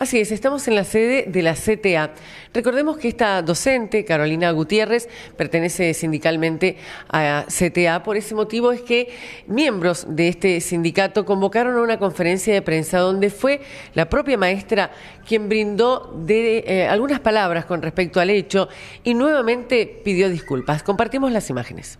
Así es, estamos en la sede de la CTA. Recordemos que esta docente, Carolina Gutiérrez, pertenece sindicalmente a CTA. Por ese motivo es que miembros de este sindicato convocaron a una conferencia de prensa donde fue la propia maestra quien brindó de, eh, algunas palabras con respecto al hecho y nuevamente pidió disculpas. Compartimos las imágenes.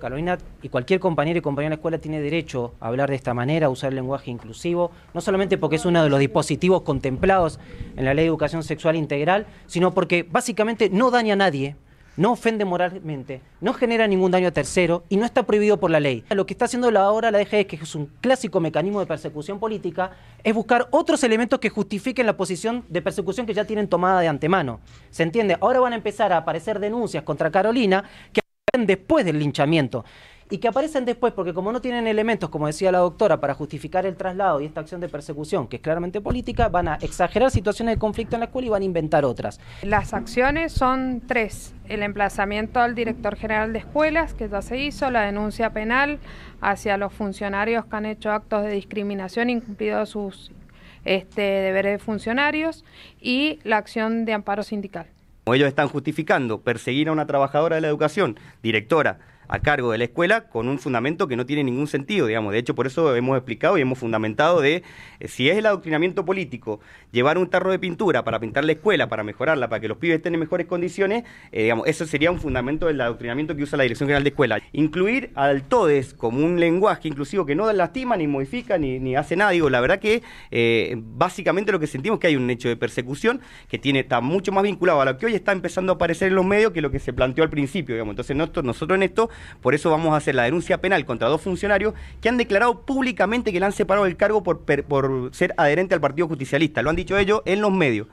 Carolina y cualquier compañero y compañera de escuela tiene derecho a hablar de esta manera, a usar el lenguaje inclusivo, no solamente porque es uno de los dispositivos contemplados en la Ley de Educación Sexual Integral, sino porque básicamente no daña a nadie, no ofende moralmente, no genera ningún daño a tercero y no está prohibido por la ley. Lo que está haciendo ahora la es que es un clásico mecanismo de persecución política, es buscar otros elementos que justifiquen la posición de persecución que ya tienen tomada de antemano. ¿Se entiende? Ahora van a empezar a aparecer denuncias contra Carolina que después del linchamiento y que aparecen después, porque como no tienen elementos, como decía la doctora, para justificar el traslado y esta acción de persecución, que es claramente política, van a exagerar situaciones de conflicto en la escuela y van a inventar otras. Las acciones son tres. El emplazamiento al director general de escuelas, que ya se hizo, la denuncia penal hacia los funcionarios que han hecho actos de discriminación, incumplido sus este, deberes de funcionarios, y la acción de amparo sindical como ellos están justificando perseguir a una trabajadora de la educación, directora a cargo de la escuela con un fundamento que no tiene ningún sentido, digamos. De hecho, por eso hemos explicado y hemos fundamentado de eh, si es el adoctrinamiento político, llevar un tarro de pintura para pintar la escuela, para mejorarla, para que los pibes estén en mejores condiciones, eh, digamos, eso sería un fundamento del adoctrinamiento que usa la Dirección General de Escuela. Incluir al TODES como un lenguaje inclusivo que no lastima, ni modifica, ni, hace nada. Digo, la verdad que eh, básicamente lo que sentimos es que hay un hecho de persecución que tiene, está mucho más vinculado a lo que hoy está empezando a aparecer en los medios que lo que se planteó al principio, digamos. Entonces, nosotros, nosotros en esto por eso vamos a hacer la denuncia penal contra dos funcionarios que han declarado públicamente que le han separado el cargo por, por ser adherente al Partido Justicialista. Lo han dicho ellos en los medios.